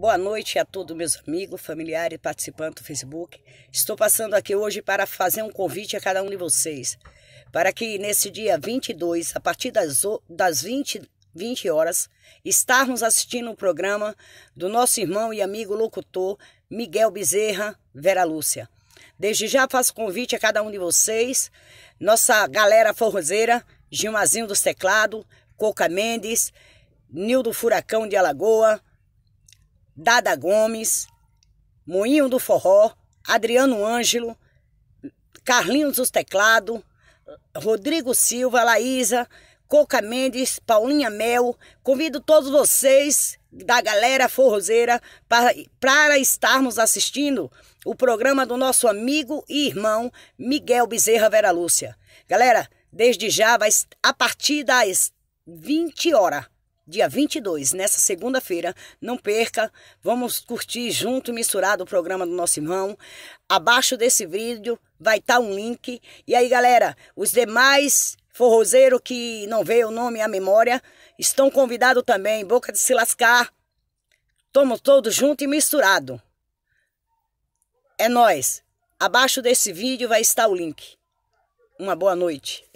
Boa noite a todos meus amigos, familiares, participantes do Facebook. Estou passando aqui hoje para fazer um convite a cada um de vocês, para que nesse dia 22, a partir das, das 20, 20 horas, estarmos assistindo o programa do nosso irmão e amigo locutor Miguel Bezerra Vera Lúcia. Desde já faço convite a cada um de vocês, nossa galera forrozeira, Gilmazinho dos Teclados, Coca Mendes, Nildo Furacão de Alagoa, Dada Gomes, Moinho do Forró, Adriano Ângelo, Carlinhos dos Teclado, Rodrigo Silva, Laísa, Coca Mendes, Paulinha Mel. Convido todos vocês da galera forrozeira para, para estarmos assistindo o programa do nosso amigo e irmão Miguel Bezerra Vera Lúcia. Galera, desde já vai a partir das 20 horas dia 22, nessa segunda-feira. Não perca, vamos curtir junto, misturado o programa do nosso irmão. Abaixo desse vídeo vai estar tá um link. E aí, galera, os demais forrozeiros que não veio o nome à memória estão convidados também. Boca de se lascar. Tamo todos junto e misturado. É nós. Abaixo desse vídeo vai estar o link. Uma boa noite.